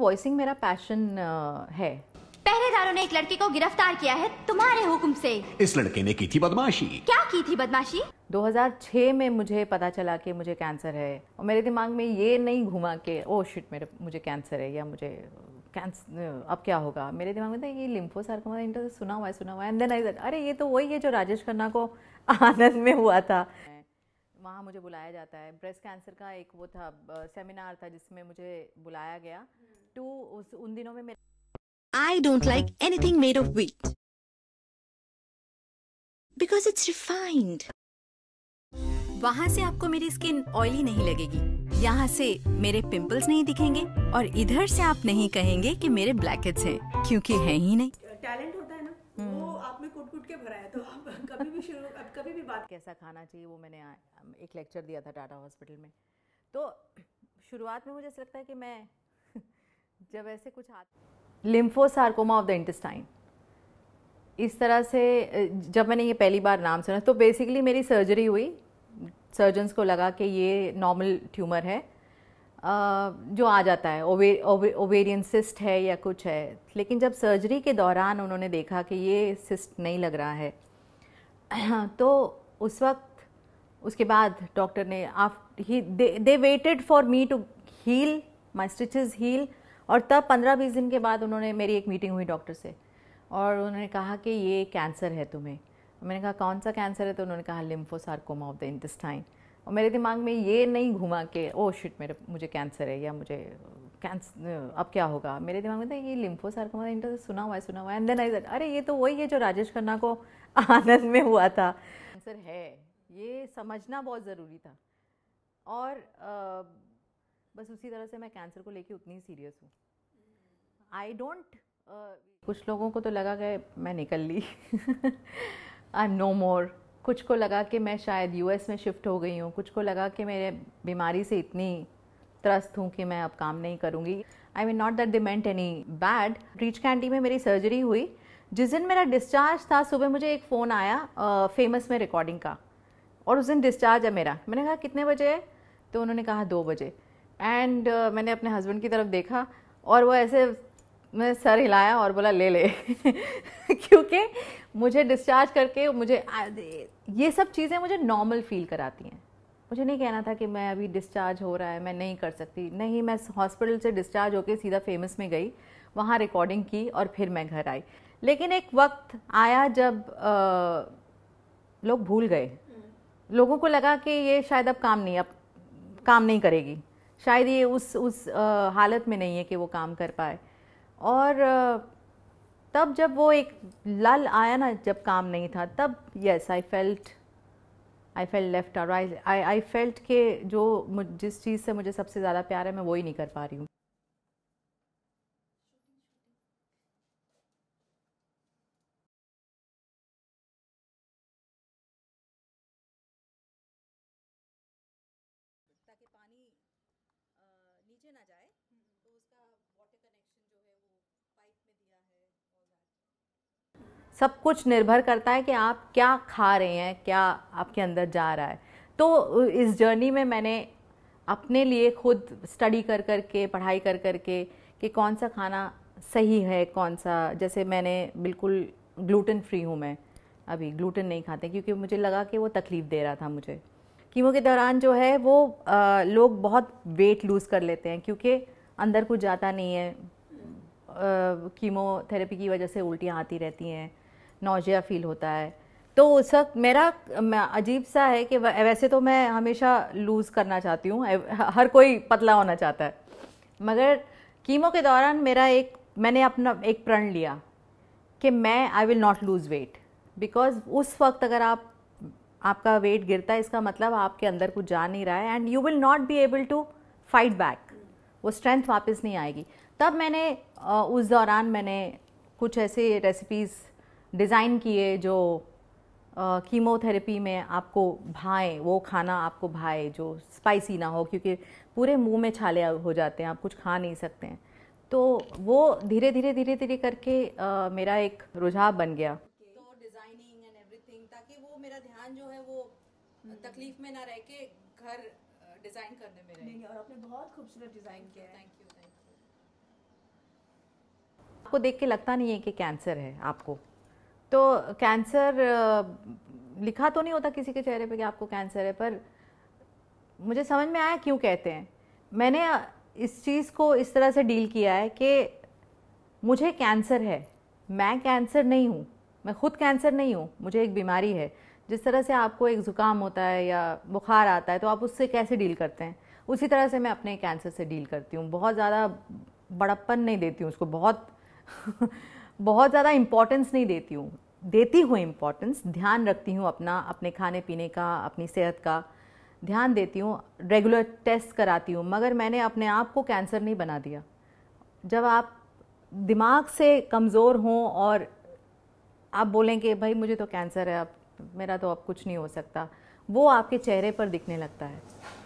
Voicing मेरा passion है पहरेदारों ने एक लड़के को गिरफ्तार किया है तुम्हारे हुक्म से इस लड़के ने की थी बदमाशी क्या की थी बदमाशी 2006 में मुझे पता चला कि मुझे कैंसर है और मेरे दिमाग में ये नहीं घुमा के ओ शिट मेरे मुझे कैंसर है या मुझे कैंसर अब क्या होगा मेरे दिमाग में था ये लिम्फो लिम्फोसार्कोमा इंटर सुना हुआ है सुना हुआ है एंड देन आई अरे ये तो वही है जो राजेश खन्ना को आनंद में हुआ था वहाँ मुझे बुलाया जाता है ब्रेस्ट कैंसर का एक वो था सेमिनार था जिसमें मुझे बुलाया गया बिट्टू उस उन दिनों में I don't like anything made of wheat because it's refined वहां से आपको मेरी स्किन ऑयली नहीं लगेगी यहाँ से मेरे पिंपल्स नहीं दिखेंगे और इधर से आप नहीं कहेंगे कि मेरे ब्लैकेट्स हैं क्योंकि है ही नहीं टैलेंट होता है ना hmm. वो आप में कुट कुट के भरा है तो आप कभी भी शुरू अब कभी भी बात कैसा खाना चाहिए वो मैंने एक लेक्चर दिया था टाटा हॉस्पिटल में तो शुरुआत में मुझे ऐसा लगता है कि मैं जब ऐसे कुछ आता लिम्फोसार्कोमा ऑफ द इंटेस्टाइन इस तरह से जब मैंने ये पहली बार नाम सुना तो बेसिकली मेरी सर्जरी हुई सर्जन्स को लगा कि ये नॉर्मल ट्यूमर है जो आ जाता है ओवेरियन सिस्ट है या कुछ है लेकिन जब सर्जरी के दौरान उन्होंने देखा कि ये सिस्ट नहीं लग रहा है तो उस वक्त उसके बाद डॉक्टर ने आफ ही they waited for me to heal my stitches heal और तब पंद्रह बीस दिन के बाद उन्होंने मेरी एक मीटिंग हुई डॉक्टर से और उन्होंने कहा कि ये कैंसर है तुम्हें मैंने कहा कौन सा कैंसर है तो उन्होंने कहा लिम्फोसारकोमा ऑफ द इंटेस्टाइन और मेरे दिमाग में ये नहीं घूमा कि ओ oh शिट मेरे मुझे कैंसर है या मुझे कैंसर अब क्या होगा मेरे दिमाग में था ये लिम्फोसारकोमा इंटर तो सुना हुआ है सुना हुआ है एंड देन आई अरे ये तो वही है जो राजेश खन्ना को आनंद में हुआ था कैंसर है ये समझना बहुत ज़रूरी था और आ, बस उसी तरह से मैं कैंसर को लेके उतनी सीरियस हूँ आई डोंट uh, कुछ लोगों को तो लगा कि मैं निकल ली आई एम नो मोर कुछ को लगा कि मैं शायद यूएस में शिफ्ट हो गई हूँ कुछ को लगा कि मेरे बीमारी से इतनी त्रस्त हूँ कि मैं अब काम नहीं करूँगी I mean not that they meant any bad Breach Candy में मेरी सर्जरी हुई जिस दिन मेरा डिस्चार्ज था सुबह मुझे एक फ़ोन आया फेमस uh, में रिकॉर्डिंग का और उस दिन डिस्चार्ज है मेरा मैंने कहा कितने बजे है तो उन्होंने कहा दो बजे एंड uh, मैंने अपने हस्बैंड की तरफ देखा और वो ऐसे मैं सर हिलाया और बोला ले ले क्योंकि मुझे डिस्चार्ज करके मुझे ये सब चीज़ें मुझे नॉर्मल फील कराती हैं मुझे नहीं कहना था कि मैं अभी डिस्चार्ज हो रहा है मैं नहीं कर सकती नहीं मैं हॉस्पिटल से डिस्चार्ज होकर सीधा फेमस में गई वहाँ रिकॉर्डिंग की और फिर मैं घर आई लेकिन एक वक्त आया जब आ, लोग भूल गए लोगों को लगा कि ये शायद अब काम नहीं अब काम नहीं करेगी शायद ये उस उस आ, हालत में नहीं है कि वो काम कर पाए और तब जब वो एक लल आया ना जब काम नहीं था तब yes I felt I felt left और आई आई फेल्ट के जो जिस चीज़ से मुझे सबसे ज़्यादा प्यार है मैं वही नहीं कर पा रही हूँ पानी नीचे ना जाए सब कुछ निर्भर करता है कि आप क्या खा रहे हैं क्या आपके अंदर जा रहा है तो इस जर्नी में मैंने अपने लिए खुद स्टडी कर कर के पढ़ाई कर कर के कि कौन सा खाना सही है कौन सा जैसे मैंने बिल्कुल ग्लूटेन फ्री हूँ मैं अभी ग्लूटेन नहीं खाते क्योंकि मुझे लगा कि वो तकलीफ़ दे रहा था मुझे कीमो के दौरान जो है वो आ, लोग बहुत वेट लूज़ कर लेते हैं क्योंकि अंदर कुछ जाता नहीं है कीमोथेरेपी की वजह से उल्टियाँ आती रहती हैं नौजिया फील होता है तो उस वक्त मेरा अजीब सा है कि वैसे तो मैं हमेशा लूज़ करना चाहती हूँ हर कोई पतला होना चाहता है मगर कीमो के दौरान मेरा एक मैंने अपना एक प्रण लिया कि मैं I will not lose weight because उस वक्त अगर आप आपका वेट गिरता है इसका मतलब आपके अंदर कुछ जा नहीं रहा है and you will not be able to fight back वो स्ट्रेंथ वापस नहीं आएगी तब मैंने उस दौरान मैंने कुछ ऐसे रेसिपीज़ डिज़ाइन किए जो कीमोथेरेपी में आपको भाए वो खाना आपको भाए जो स्पाइसी ना हो क्योंकि पूरे मुंह में छाले हो जाते हैं आप कुछ खा नहीं सकते हैं तो वो धीरे धीरे धीरे धीरे करके आ, मेरा एक रुझाव बन गया तो डिजाइनिंग एंड एवरीथिंग ताकि वो मेरा ध्यान जो है वो तकलीफ में ना रह के घर डिजाइन करने में रहे और आपने बहुत खूबसूरत डिजाइन किया है थैंक यू थैंक यू आपको देख के लगता नहीं है कि कैंसर है आपको तो कैंसर लिखा तो नहीं होता किसी के चेहरे पे कि आपको कैंसर है पर मुझे समझ में आया क्यों कहते हैं मैंने इस चीज़ को इस तरह से डील किया है कि मुझे कैंसर है मैं कैंसर नहीं हूँ मैं खुद कैंसर नहीं हूँ मुझे एक बीमारी है जिस तरह से आपको एक ज़ुकाम होता है या बुखार आता है तो आप उससे कैसे डील करते हैं उसी तरह से मैं अपने कैंसर से डील करती हूँ बहुत ज़्यादा बड़प्पन नहीं देती हूँ उसको बहुत बहुत ज़्यादा इम्पोर्टेंस नहीं देती हूँ देती हूँ इम्पोर्टेंस ध्यान रखती हूँ अपना अपने खाने पीने का अपनी सेहत का ध्यान देती हूँ रेगुलर टेस्ट कराती हूँ मगर मैंने अपने आप को कैंसर नहीं बना दिया जब आप दिमाग से कमज़ोर हों और आप बोलें कि भाई मुझे तो कैंसर है अब मेरा तो अब कुछ नहीं हो सकता वो आपके चेहरे पर दिखने लगता है